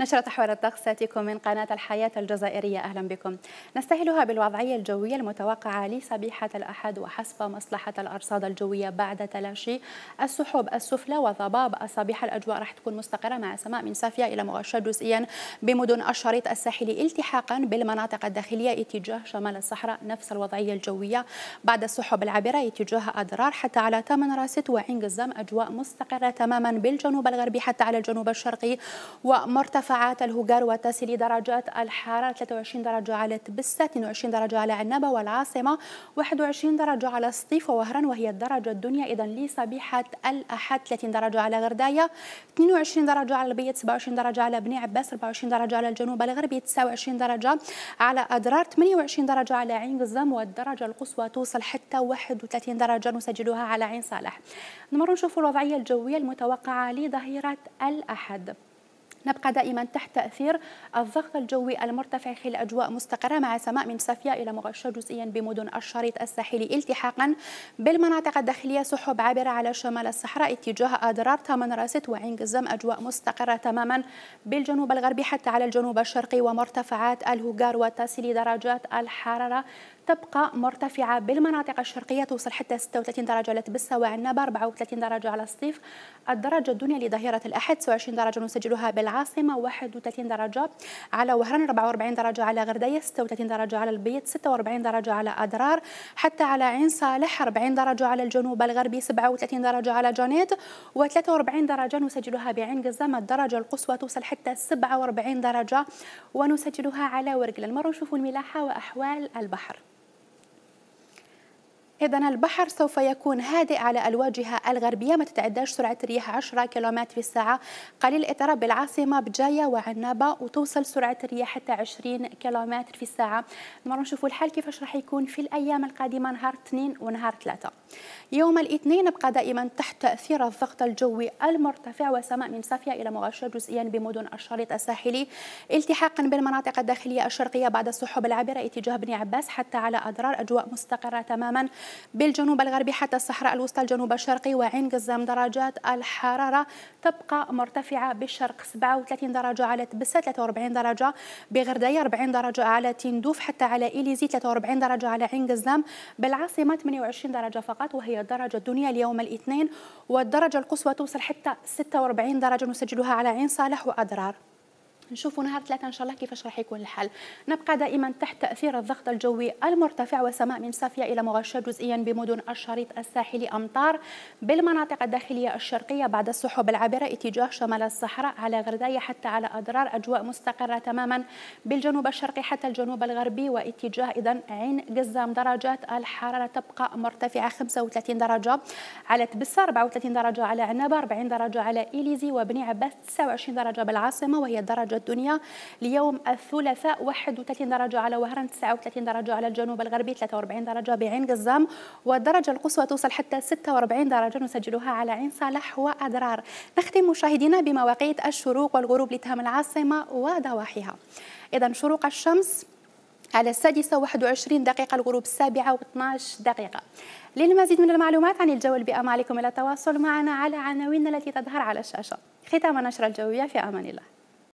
نشرة أحوال الطقس تأتيكم من قناة الحياة الجزائرية أهلا بكم نستهلها بالوضعية الجوية المتوقعة لصبيحة الأحد وحسب مصلحة الأرصاد الجوية بعد تلاشي السحب السفلى وضباب الصبيحة الأجواء راح تكون مستقرة مع سماء من صافية إلى مؤشر جزئيا بمدن الشريط الساحلي التحاقا بالمناطق الداخلية اتجاه شمال الصحراء نفس الوضعية الجوية بعد السحب العابرة اتجاه أضرار حتى على تمن راست وعين قزام أجواء مستقرة تماما بالجنوب الغربي حتى على الجنوب الشرقي ومرتفع مرتفعات الهجر وتسلي درجات الحرارة 23 درجة على تبسة 22 درجة على عنابة والعاصمة 21 درجة على سطيف ووهران وهي الدرجة الدنيا إذا لصبيحة الأحد 30 درجة على غرداية 22 درجة على البيت 27 درجة على بني عباس 24 درجة على الجنوب الغربي 29 درجة على أدرار 28 درجة على عين قزام والدرجة القصوى توصل حتى 31 درجة نسجلها على عين صالح نمر نشوف الوضعية الجوية المتوقعة لظهيرة الأحد نبقى دائما تحت تأثير الضغط الجوي المرتفع خلال أجواء مستقرة مع سماء من صافية إلى مغشى جزئيا بمدن الشريط الساحلي التحاقا بالمناطق الداخلية سحب عابرة على شمال الصحراء اتجاه أدرار تامن راست وعين قزم أجواء مستقرة تماما بالجنوب الغربي حتى على الجنوب الشرقي ومرتفعات الهجار وتصل درجات الحرارة تبقى مرتفعة بالمناطق الشرقية توصل حتى 36 درجة لتبسة وعنبة 34 درجة على الصيف الدرجة الدنيا لظهيرة الأحد 29 درجة نسجلها بالعالم العاصمة 31 درجة على وهران 44 درجة على غردية 36 درجة على البيت 46 درجة على أدرار حتى على عين صالح 40 درجة على الجنوب الغربي 37 درجة على جنيد و43 درجة نسجلها بعين قزام الدرجة القصوى توصل حتى 47 درجة ونسجلها على ورقل المرة نشوف الملاحة وأحوال البحر إذا البحر سوف يكون هادئ على الواجهة الغربية ما تتعداش سرعة الرياح 10 كيلومتر في الساعة قليل الإطراب بالعاصمة بجاية وعنابة وتوصل سرعة الرياح حتى 20 كيلومتر في الساعة نمر نشوفوا الحال كيفاش راح يكون في الأيام القادمة نهار 2 ونهار 3 يوم الاثنين نبقى دائما تحت تأثير الضغط الجوي المرتفع وسماء من صافية إلى مغشى جزئيا بمدن الشريط الساحلي التحاقا بالمناطق الداخلية الشرقية بعد السحب العابرة اتجاه بني عباس حتى على أضرار أجواء مستقرة تماما بالجنوب الغربي حتى الصحراء الوسطى الجنوب الشرقي وعين قزام درجات الحرارة تبقى مرتفعة بالشرق 37 درجة على تبسة 43 درجة بغردية 40 درجة على تندوف حتى على إليزي 43 درجة على عين قزام بالعاصمة 28 درجة فقط وهي الدرجة الدنيا اليوم الاثنين والدرجة القصوى توصل حتى 46 درجة نسجلها على عين صالح وأضرار نشوفوا نهار ثلاثة إن شاء الله كيفاش راح يكون الحل نبقى دائما تحت تأثير الضغط الجوي المرتفع وسماء من صافية إلى مغشاة جزئيا بمدن الشريط الساحلي أمطار بالمناطق الداخلية الشرقية بعد السحب العابرة اتجاه شمال الصحراء على غرداية حتى على أضرار أجواء مستقرة تماما بالجنوب الشرقي حتى الجنوب الغربي واتجاه إذا عين قزام درجات الحرارة تبقى مرتفعة 35 درجة على تبسة 34 درجة على عنابة 40 درجة على إليزي وبني عباس 29 درجة بالعاصمة وهي درجة الدنيا ليوم الثلاثاء 31 درجة على وهران 39 درجة على الجنوب الغربي 43 درجة بعين قزام والدرجة القصوى توصل حتى 46 درجة نسجلها على عين صالح وأدرار نختم مشاهدينا بمواقيت الشروق والغروب لتهم العاصمة وضواحيها إذا شروق الشمس على السادسة 21 دقيقة الغروب السابعة و12 دقيقة للمزيد من المعلومات عن الجو البيئة عليكم إلى التواصل معنا على عناويننا التي تظهر على الشاشة ختام نشرة الجوية في أمان الله